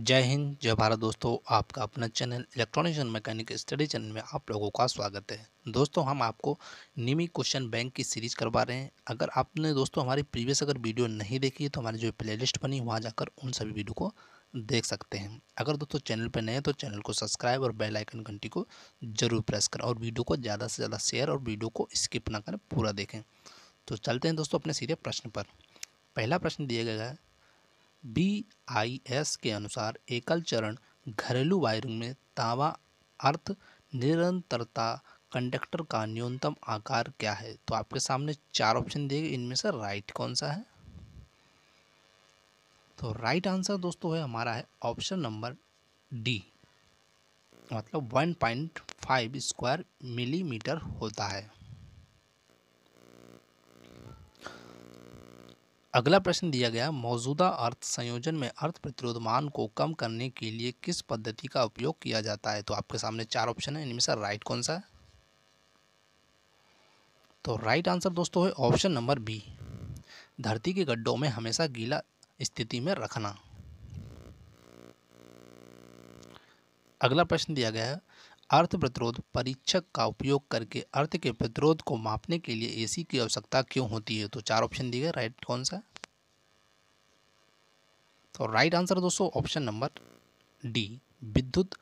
जय हिंद जय भारत दोस्तों आपका अपना channel electronics and mechanic study channel में आप लोगों का स्वागत है दोस्तों हम आपको निमी क्वेश्चन बैंक की सीरीज़ करवा रहे हैं अगर आपने दोस्तों हमारी प्रीवियस अगर वीडियो नहीं देखी है तो हमारी जो प्लेलिस्ट बनी वहाँ जाकर उन सभी वीडियो को देख सकते हैं अगर दोस्तों चैनल पर नए हैं तो चैनल को सब्सक्राइब और बेल आइकन घंटी को जरूर प्रेस करें और वीडियो को ज़्यादा से ज़्यादा शेयर और वीडियो को स्किप ना करें पूरा देखें तो चलते हैं दोस्तों अपने सीधे प्रश्न पर पहला प्रश्न दिया गया है बीआईएस के अनुसार एकल चरण घरेलू वायरिंग में तावा अर्थ निरंतरता कंडक्टर का न्यूनतम आकार क्या है तो आपके सामने चार ऑप्शन दिए गए इनमें से राइट कौन सा है तो राइट आंसर दोस्तों है हमारा है ऑप्शन नंबर डी मतलब 1.5 स्क्वायर मिलीमीटर होता है अगला प्रश्न दिया गया मौजूदा अर्थ संयोजन में अर्थ प्रतिरोध मान को कम करने के लिए किस पद्धति का उपयोग किया जाता है तो आपके सामने चार ऑप्शन है इनमें से राइट कौन सा है तो राइट आंसर दोस्तों है ऑप्शन नंबर बी धरती के गड्ढों में हमेशा गीला स्थिति में रखना अगला प्रश्न दिया गया है अर्थ प्रतिरोध परीक्षक का उपयोग करके अर्थ के प्रतिरोध को मापने के लिए एसी की आवश्यकता क्यों होती है तो चार ऑप्शन दिए गए राइट कौन सा तो राइट आंसर दोस्तों ऑप्शन नंबर डी विद्युत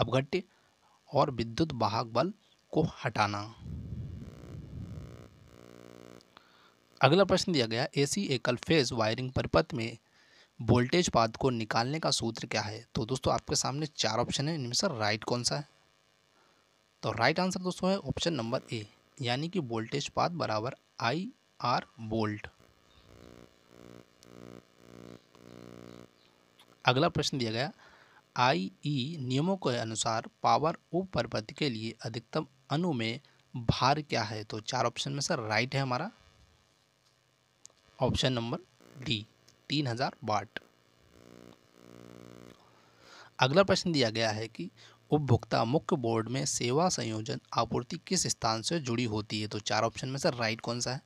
अपघट्य और विद्युत वाहक बल को हटाना अगला प्रश्न दिया गया एसी एकल फेज वायरिंग परिपथ में वोल्टेज पाद को निकालने का सूत्र क्या है तो दोस्तों आपके सामने चार ऑप्शन है इनमें से राइट कौन सा है तो राइट आंसर दोस्तों है ऑप्शन नंबर ए यानी कि वोल्टेज पाथ बराबर आई आर वोल्ट अगला प्रश्न दिया गया आई ई e नियमों के अनुसार पावर उप पर्वत के लिए अधिकतम अनु में भार क्या है तो चार ऑप्शन में सर राइट है हमारा ऑप्शन नंबर डी तीन हजार वाट अगला प्रश्न दिया गया है कि उपभोक्ता मुख्य बोर्ड में सेवा संयोजन आपूर्ति किस स्थान से जुड़ी होती है तो चार ऑप्शन में से राइट कौन सा है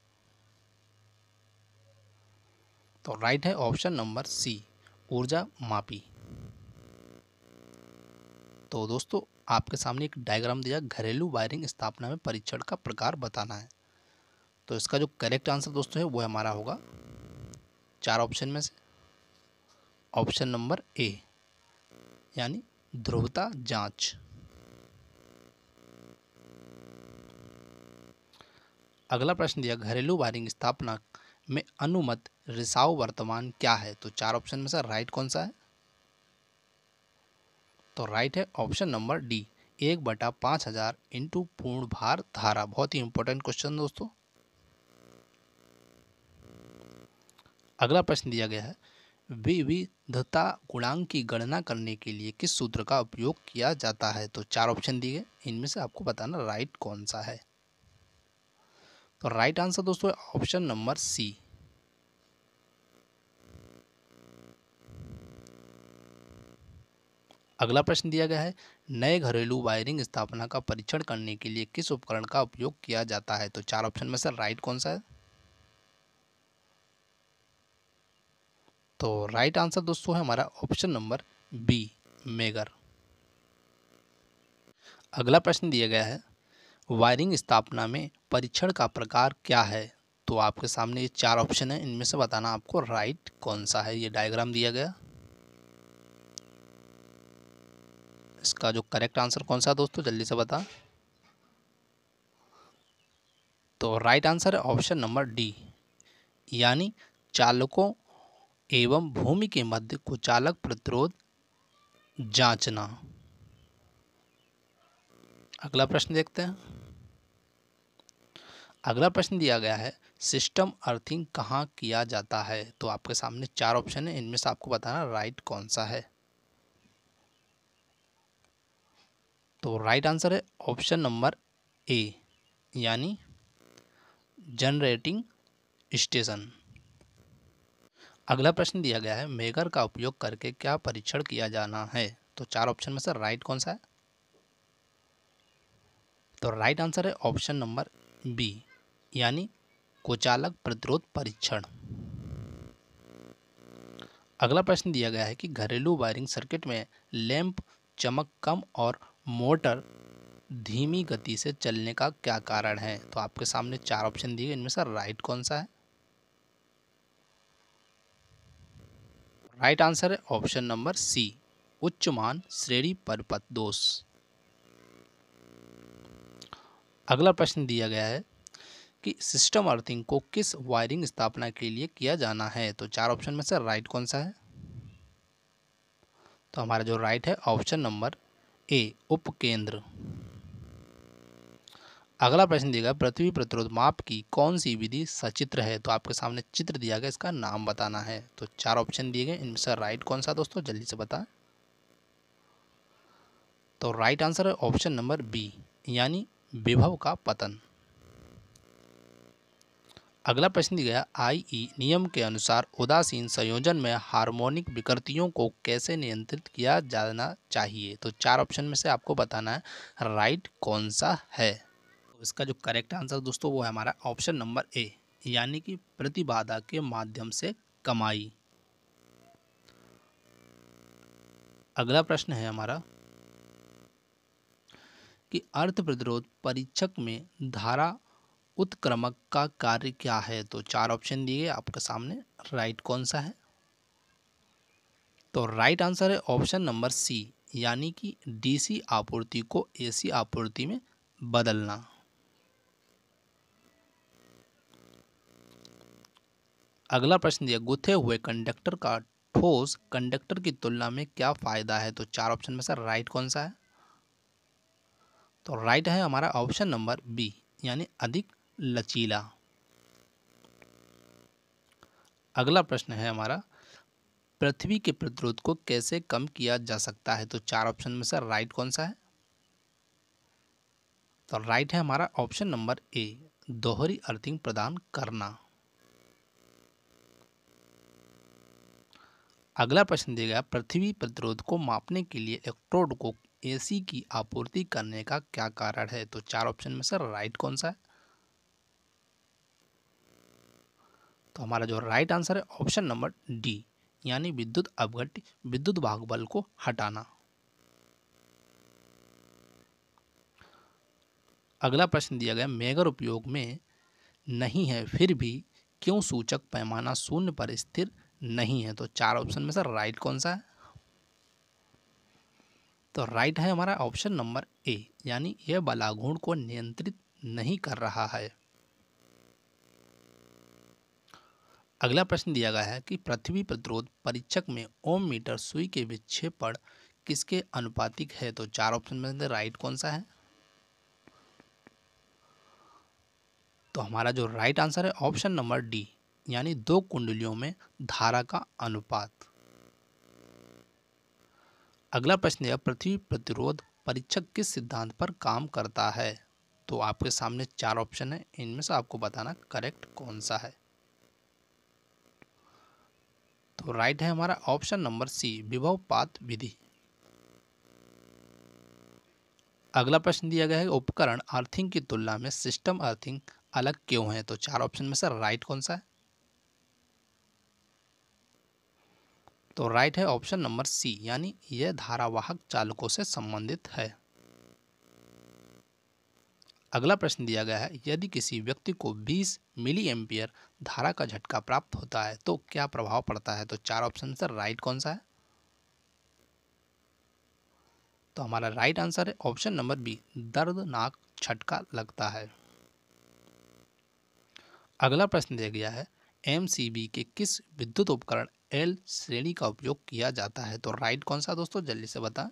तो राइट है ऑप्शन नंबर सी ऊर्जा मापी तो दोस्तों आपके सामने एक डायग्राम दिया घरेलू वायरिंग स्थापना में परीक्षण का प्रकार बताना है तो इसका जो करेक्ट आंसर दोस्तों है वो हमारा होगा चार ऑप्शन में से ऑप्शन नंबर ए यानी ध्रुवता जांच अगला प्रश्न दिया घरेलू वायरिंग स्थापना में अनुमत रिसाव वर्तमान क्या है तो चार ऑप्शन में से राइट कौन सा है तो राइट है ऑप्शन नंबर डी एक बटा पाँच हज़ार इंटू पूर्ण भार धारा बहुत ही इंपॉर्टेंट क्वेश्चन दोस्तों अगला प्रश्न दिया गया है विविधता गुणांक की गणना करने के लिए किस सूत्र का उपयोग किया जाता है तो चार ऑप्शन दिए गए इनमें से आपको बताना राइट कौन सा है तो राइट आंसर दोस्तों ऑप्शन नंबर सी अगला प्रश्न दिया गया है नए घरेलू वायरिंग स्थापना का परीक्षण करने के लिए किस उपकरण का उपयोग किया जाता है तो चार ऑप्शन में से राइट कौन सा है तो राइट आंसर दोस्तों है हमारा ऑप्शन नंबर बी मेगर अगला प्रश्न दिया गया है वायरिंग स्थापना में परीक्षण का प्रकार क्या है तो आपके सामने ये चार ऑप्शन है इनमें से बताना आपको राइट कौन सा है ये डायग्राम दिया गया इसका जो करेक्ट आंसर कौन सा दोस्तों जल्दी से बता तो राइट आंसर है ऑप्शन नंबर डी यानी चालकों एवं भूमि के मध्य कुचालक प्रतिरोध जांचना अगला प्रश्न देखते हैं अगला प्रश्न दिया गया है सिस्टम अर्थिंग कहाँ किया जाता है तो आपके सामने चार ऑप्शन है इनमें से आपको बताना राइट कौन सा है तो राइट आंसर है ऑप्शन नंबर ए यानी जनरेटिंग स्टेशन अगला प्रश्न दिया गया है मेगर का उपयोग करके क्या परीक्षण किया जाना है तो चार ऑप्शन में से राइट कौन सा है तो राइट आंसर है ऑप्शन नंबर बी यानी कुचालक प्रतिरोध परीक्षण अगला प्रश्न दिया गया है कि घरेलू वायरिंग सर्किट में लैंप चमक कम और मोटर धीमी गति से चलने का क्या कारण है तो आपके सामने चार ऑप्शन दिए इनमें से राइट कौन सा है राइट आंसर है ऑप्शन नंबर सी उच्च मान श्रेणी परपत दोष अगला प्रश्न दिया गया है कि सिस्टम अर्थिंग को किस वायरिंग स्थापना के लिए किया जाना है तो चार ऑप्शन में से राइट कौन सा है तो हमारा जो राइट है ऑप्शन नंबर ए उपकेंद्र अगला प्रश्न देगा पृथ्वी प्रतिरोध माप की कौन सी विधि सचित्र है तो आपके सामने चित्र दिया गया इसका नाम बताना है तो चार ऑप्शन दिए गए इनमें से राइट कौन सा दोस्तों जल्दी से बताएं तो राइट आंसर है ऑप्शन नंबर बी यानी विभव का पतन अगला प्रश्न दिया गया आईई e नियम के अनुसार उदासीन संयोजन में हार्मोनिक विकृतियों को कैसे नियंत्रित किया जाना चाहिए तो चार ऑप्शन में से आपको बताना है राइट कौन सा है इसका जो करेक्ट आंसर दोस्तों वो है हमारा ऑप्शन नंबर ए यानी कि प्रतिबाधा के माध्यम से कमाई अगला प्रश्न है हमारा कि अर्थ प्रतिरोध परीक्षक में धारा उत्क्रमक का कार्य क्या है तो चार ऑप्शन दिए गए आपके सामने राइट कौन सा है तो राइट आंसर है ऑप्शन नंबर सी यानी कि डीसी आपूर्ति को एसी आपूर्ति में बदलना अगला प्रश्न दिया गुथे हुए कंडक्टर का ठोस कंडक्टर की तुलना में क्या फ़ायदा है तो चार ऑप्शन में से राइट कौन सा है तो राइट है हमारा ऑप्शन नंबर बी यानी अधिक लचीला अगला प्रश्न है हमारा पृथ्वी के प्रतिरोध को कैसे कम किया जा सकता है तो चार ऑप्शन में से राइट कौन सा है तो राइट है हमारा ऑप्शन नंबर ए दोहरी अर्थिंग प्रदान करना अगला प्रश्न दिया पृथ्वी प्रतिरोध को मापने के लिए इलेक्ट्रोड को एसी की आपूर्ति करने का क्या कारण है तो चार ऑप्शन में सर राइट कौन सा है तो हमारा जो राइट आंसर है ऑप्शन नंबर डी यानी विद्युत अवघट विद्युत बल को हटाना अगला प्रश्न दिया गया मेगर उपयोग में नहीं है फिर भी क्यों सूचक पैमाना शून्य पर स्थिर नहीं है तो चार ऑप्शन में सर राइट कौन सा है तो राइट है हमारा ऑप्शन नंबर ए यानी यह बलाघूर्ण को नियंत्रित नहीं कर रहा है अगला प्रश्न दिया गया है कि पृथ्वी प्रतिरोध परीक्षक में ओम मीटर सुई के विक्षेपण किसके अनुपातिक है तो चार ऑप्शन में से राइट कौन सा है तो हमारा जो राइट आंसर है ऑप्शन नंबर डी यानी दो कुंडलियों में धारा का अनुपात अगला प्रश्न है पृथ्वी प्रतिरोध परीक्षक किस सिद्धांत पर काम करता है तो आपके सामने चार ऑप्शन है इनमें से आपको बताना करेक्ट कौन सा है तो राइट है हमारा ऑप्शन नंबर सी विभव पात विधि अगला प्रश्न दिया गया है उपकरण अर्थिंग की तुलना में सिस्टम अर्थिंग अलग क्यों है तो चार ऑप्शन में सर राइट कौन सा है तो राइट है ऑप्शन नंबर सी यानी यह धारावाहक चालकों से संबंधित है अगला प्रश्न दिया गया है यदि किसी व्यक्ति को 20 मिली एम्पियर धारा का झटका प्राप्त होता है तो क्या प्रभाव पड़ता है तो चार ऑप्शन से राइट कौन सा है तो हमारा राइट आंसर है ऑप्शन नंबर बी दर्दनाक झटका लगता है अगला प्रश्न दिया गया है एम के किस विद्युत उपकरण एल श्रेणी का उपयोग किया जाता है तो राइट कौन सा दोस्तों जल्दी से बता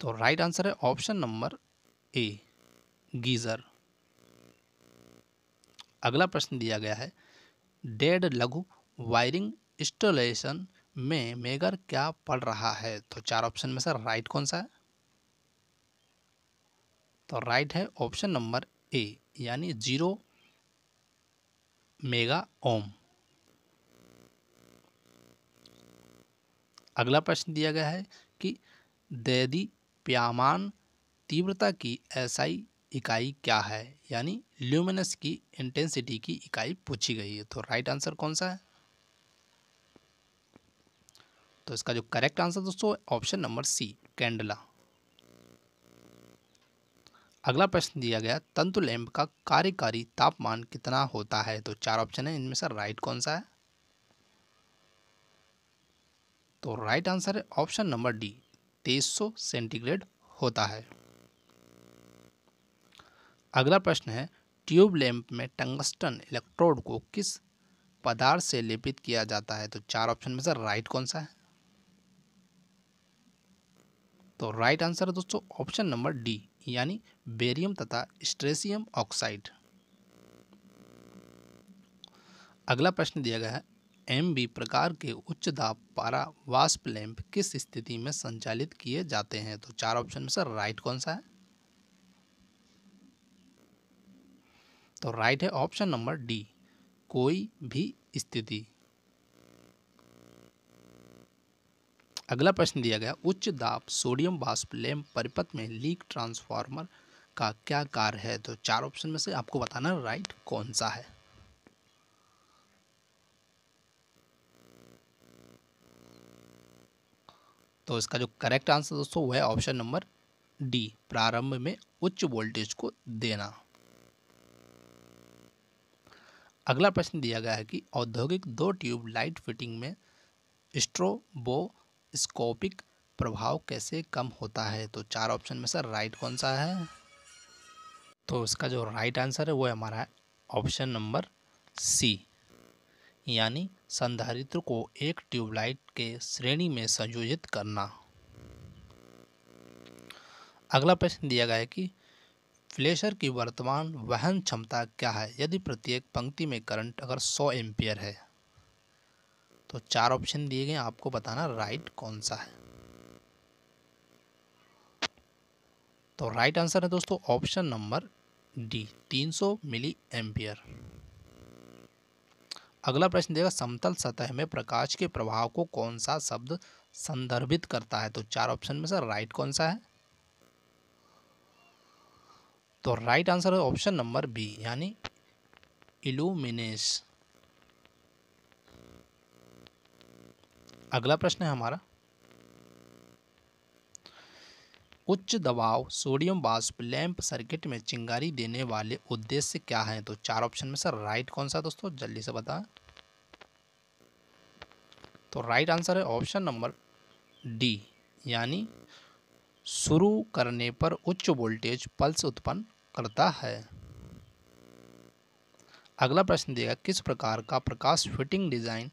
तो राइट आंसर है ऑप्शन नंबर ए गीजर अगला प्रश्न दिया गया है डेड लघु वायरिंग इंस्टॉलेशन में मेगर क्या पढ़ रहा है तो चार ऑप्शन में से राइट कौन सा है तो राइट है ऑप्शन नंबर ए यानी जीरो मेगा ओम अगला प्रश्न दिया गया है कि दैदी प्यामान तीव्रता की एसआई इकाई क्या है यानी ल्यूमिनस की इंटेंसिटी की इकाई पूछी गई है तो राइट आंसर कौन सा है तो इसका जो करेक्ट आंसर दोस्तों ऑप्शन नंबर सी कैंडला अगला प्रश्न दिया गया तंतु लैंप का कार्यकारी तापमान कितना होता है तो चार ऑप्शन है इनमें से राइट कौन सा है तो राइट आंसर है ऑप्शन नंबर डी 2300 सेंटीग्रेड होता है अगला प्रश्न है ट्यूब लैंप में टंगस्टन इलेक्ट्रोड को किस पदार्थ से लेपित किया जाता है तो चार ऑप्शन में से राइट कौन सा है तो राइट आंसर है दोस्तों ऑप्शन नंबर डी यानी बेरियम तथा स्ट्रेसियम ऑक्साइड अगला प्रश्न दिया गया है एम बी प्रकार के उच्च दाब पारा वाष्प लैंप किस स्थिति में संचालित किए जाते हैं तो चार ऑप्शन में से राइट कौन सा है तो राइट है ऑप्शन नंबर डी कोई भी स्थिति अगला प्रश्न दिया गया उच्च दाब सोडियम बाष्प लैम्प परिपथ में लीक ट्रांसफार्मर का क्या कार्य है तो चार ऑप्शन में से आपको बताना राइट कौन सा है तो इसका जो करेक्ट आंसर दोस्तों वह ऑप्शन नंबर डी प्रारंभ में उच्च वोल्टेज को देना अगला प्रश्न दिया गया है कि औद्योगिक दो ट्यूब लाइट फिटिंग में स्ट्रोबो स्कोपिक प्रभाव कैसे कम होता है तो चार ऑप्शन में सर राइट कौन सा है तो इसका जो राइट आंसर है वो है हमारा ऑप्शन नंबर सी यानी संधारित्र को एक ट्यूबलाइट के श्रेणी में संयोजित करना अगला प्रश्न दिया गया है कि फ्लेशर की वर्तमान वहन क्षमता क्या है यदि प्रत्येक पंक्ति में करंट अगर 100 एम्पियर है तो चार ऑप्शन दिए गए आपको बताना राइट कौन सा है तो राइट आंसर है दोस्तों option number D 300 milli ampere अगला प्रश्न देगा समतल सतह में प्रकाश के प्रभाव को कौन सा शब्द संदर्भित करता है तो चार ऑप्शन में सर राइट कौन सा है तो राइट आंसर है ऑप्शन नंबर बी यानी इल्यूमिनेशन अगला प्रश्न है हमारा उच्च दबाव सोडियम बाष्प लैंप सर्किट में चिंगारी देने वाले उद्देश्य क्या हैं तो चार ऑप्शन में सर राइट कौन सा दोस्तों जल्दी से बताएं तो राइट आंसर है ऑप्शन नंबर डी यानी शुरू करने पर उच्च वोल्टेज पल्स उत्पन्न करता है अगला प्रश्न देगा किस प्रकार का प्रकाश फिटिंग डिज़ाइन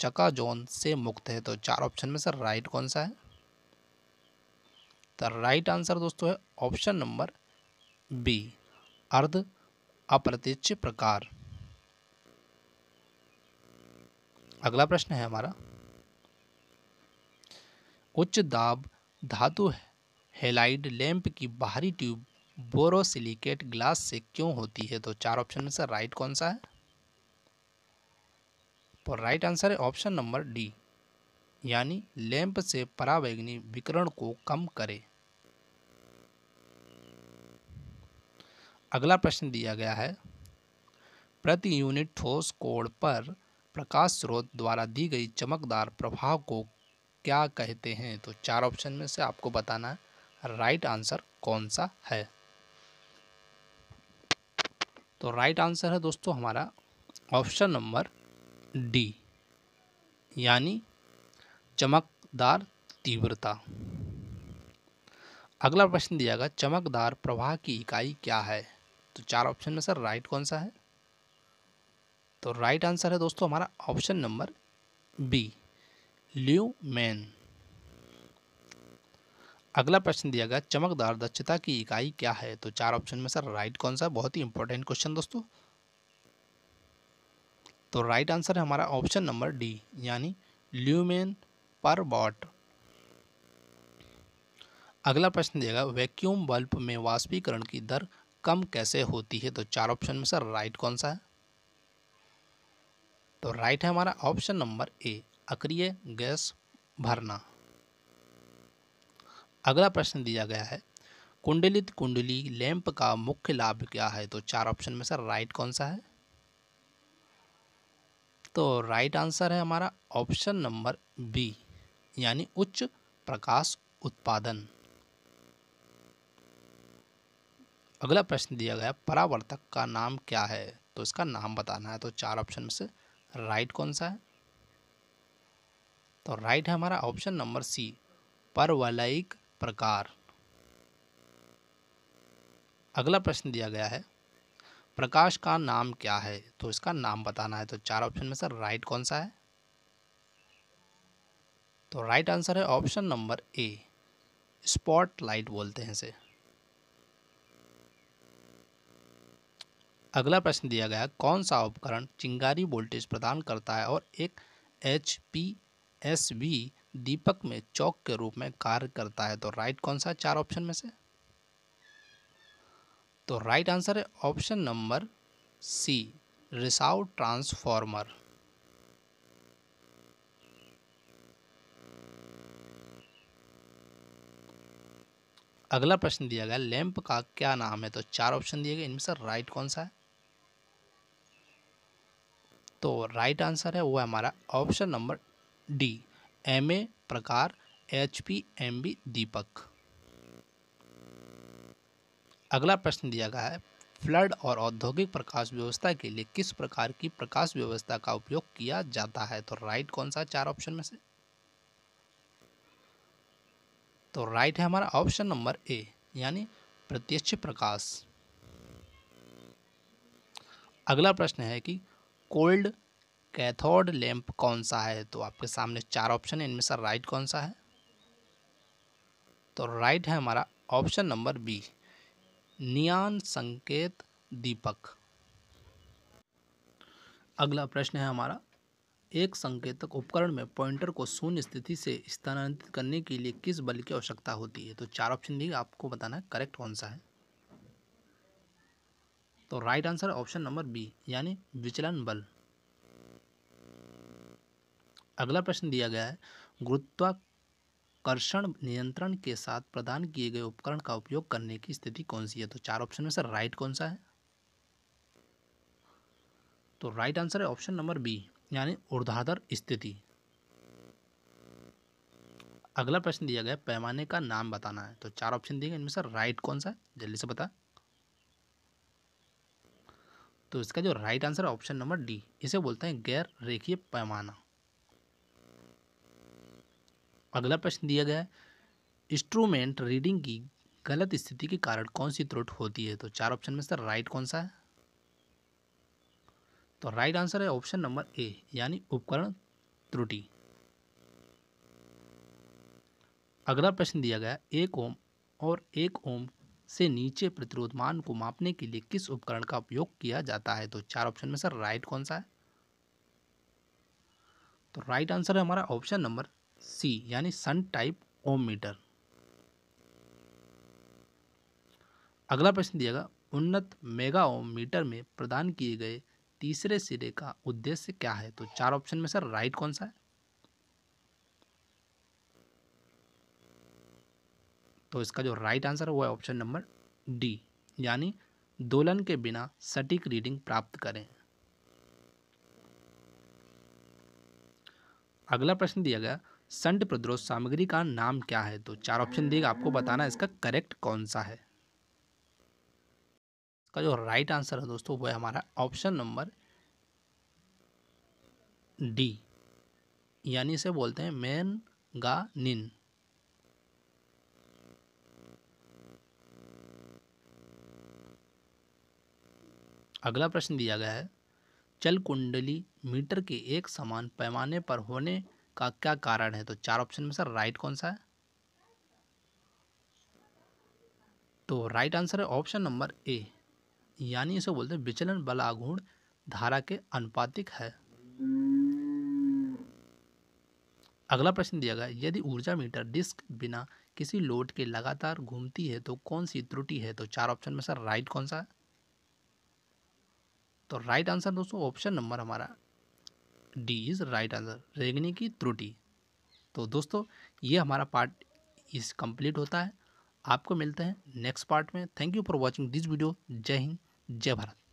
चका जोन से मुक्त है तो चार ऑप्शन में सर राइट कौन सा है तो राइट आंसर दोस्तों है ऑप्शन नंबर बी अर्ध अप्रत्यक्ष प्रकार अगला प्रश्न है हमारा उच्च दाब धातु हेलाइड लैंप की बाहरी ट्यूब बोरोसिलिकेट ग्लास से क्यों होती है तो चार ऑप्शन में से राइट कौन सा है तो राइट आंसर है ऑप्शन नंबर डी यानी लैंप से परावैग्नी विकरण को कम करे अगला प्रश्न दिया गया है प्रति यूनिट ठोस कोण पर प्रकाश स्रोत द्वारा दी गई चमकदार प्रभाव को क्या कहते हैं तो चार ऑप्शन में से आपको बताना है राइट आंसर कौन सा है तो राइट आंसर है दोस्तों हमारा ऑप्शन नंबर डी यानी चमकदार तीव्रता अगला प्रश्न दिया गया चमकदार प्रवाह की इकाई क्या है तो चार ऑप्शन में सर राइट कौन सा है तो राइट आंसर है दोस्तों हमारा ऑप्शन नंबर बी ल्यूमेन अगला प्रश्न दिया गया चमकदार दक्षता की इकाई क्या है तो चार ऑप्शन में सर राइट कौन सा बहुत ही इंपॉर्टेंट क्वेश्चन दोस्तों तो राइट आंसर है हमारा ऑप्शन नंबर डी यानी ल्यूमेन पर वॉट अगला प्रश्न देगा वैक्यूम बल्ब में वाष्पीकरण की दर कम कैसे होती है तो चार ऑप्शन में सर राइट कौन सा है तो राइट है हमारा ऑप्शन नंबर ए अक्रिय गैस भरना अगला प्रश्न दिया गया है कुंडलित कुंडली लैंप का मुख्य लाभ क्या है तो चार ऑप्शन में सर राइट कौन सा है तो राइट आंसर है हमारा ऑप्शन नंबर बी यानी उच्च प्रकाश उत्पादन अगला प्रश्न दिया गया परावर्तक का नाम क्या है तो इसका नाम बताना है तो चार ऑप्शन में से राइट कौन सा है तो राइट है हमारा ऑप्शन नंबर सी परवलयिक प्रकार अगला प्रश्न दिया गया है प्रकाश का नाम क्या है तो इसका नाम बताना है तो चार ऑप्शन में सर राइट कौन सा है तो राइट आंसर है option number A spotlight बोलते हैं इसे अगला प्रश्न दिया गया कौन सा उपकरण चिंगारी वोल्टेज प्रदान करता है और एक एच पी एस वी दीपक में चौक के रूप में कार्य करता है तो राइट कौन सा चार ऑप्शन में से तो राइट आंसर है ऑप्शन नंबर सी रिसाव ट्रांसफॉर्मर अगला प्रश्न दिया गया लैंप का क्या नाम है तो चार ऑप्शन दिए गए इनमें से राइट कौन सा है तो राइट आंसर है वो है हमारा option number D M A प्रकार एच पी एम बी दीपक अगला प्रश्न दिया गया है फ्लड और औद्योगिक प्रकाश व्यवस्था के लिए किस प्रकार की प्रकाश व्यवस्था का उपयोग किया जाता है तो राइट कौन सा चार ऑप्शन में से तो राइट है हमारा ऑप्शन नंबर ए यानी प्रत्यक्ष प्रकाश अगला प्रश्न है कि कोल्ड कैथोड लैंप कौन सा है तो आपके सामने चार ऑप्शन है इनमें से राइट कौन सा है तो राइट है हमारा ऑप्शन नंबर बी नियान संकेत दीपक अगला प्रश्न है हमारा एक संकेतक उपकरण में पॉइंटर को शून्य स्थिति से स्थानांतरित करने के लिए किस बल की आवश्यकता होती है तो चार ऑप्शन दिए आपको बताना है करेक्ट कौन सा है तो right answer option number B यानी विचलन बल अगला प्रश्न दिया गया है गुरुत्वा कर्षण नियंत्रण के साथ प्रदान किए गए उपकरण का उपयोग करने की स्थिति कौन सी है तो चार ऑप्शन में से राइट कौन सा है तो राइट आंसर है ऑप्शन नंबर बी यानी ऊर्धाधर स्थिति अगला प्रश्न दिया गया पैमाने का नाम बताना है तो चार ऑप्शन दिए गए इनमें से राइट कौन सा है जल्दी से बता तो इसका जो राइट आंसर है ऑप्शन नंबर डी इसे बोलते हैं गैर रेखीय पैमाना अगला प्रश्न दिया गया है इंस्ट्रूमेंट रीडिंग की गलत स्थिति के कारण कौन सी त्रुट होती है तो चार ऑप्शन में सर राइट कौन सा है तो राइट आंसर है ऑप्शन नंबर ए यानी उपकरण त्रुटि अगला प्रश्न दिया गया एक ओम और एक ओम से नीचे प्रतिरोध मान को मापने के लिए किस उपकरण का उपयोग किया जाता है तो चार ऑप्शन में सर राइट कौन सा है तो राइट आंसर है हमारा ऑप्शन नंबर सी यानी सन टाइप ओम मीटर अगला प्रश्न गया उन्नत मेगा ओम मीटर में प्रदान किए गए तीसरे सिरे का उद्देश्य क्या है तो चार ऑप्शन में सर राइट कौन सा है तो इसका जो राइट आंसर है वो है ऑप्शन नंबर डी यानी दोलन के बिना सटीक रीडिंग प्राप्त करें अगला प्रश्न दिया गया संड प्रद्रोह सामग्री का नाम क्या है तो चार ऑप्शन देगा आपको बताना इसका करेक्ट कौन सा है इसका जो राइट आंसर है दोस्तों है हमारा ऑप्शन नंबर डी यानी इसे बोलते हैं मैन गा निन अगला प्रश्न दिया गया है चल कुंडली मीटर के एक समान पैमाने पर होने का क्या कारण है तो चार ऑप्शन में सर राइट कौन सा है तो राइट आंसर है ऑप्शन नंबर ए यानी इसे बोलते हैं विचलन बल आघूर्ण धारा के अनुपातिक है अगला प्रश्न दिया गया यदि ऊर्जा मीटर डिस्क बिना किसी लोड के लगातार घूमती है तो कौन सी त्रुटि है तो चार ऑप्शन में सर राइट कौन सा है तो राइट आंसर दोस्तों ऑप्शन नंबर हमारा डी इज़ राइट आंसर रेगनी की त्रुटि तो दोस्तों ये हमारा पार्ट इस कंप्लीट होता है आपको मिलते हैं नेक्स्ट पार्ट में thank you for watching this video जय हिंद जय भारत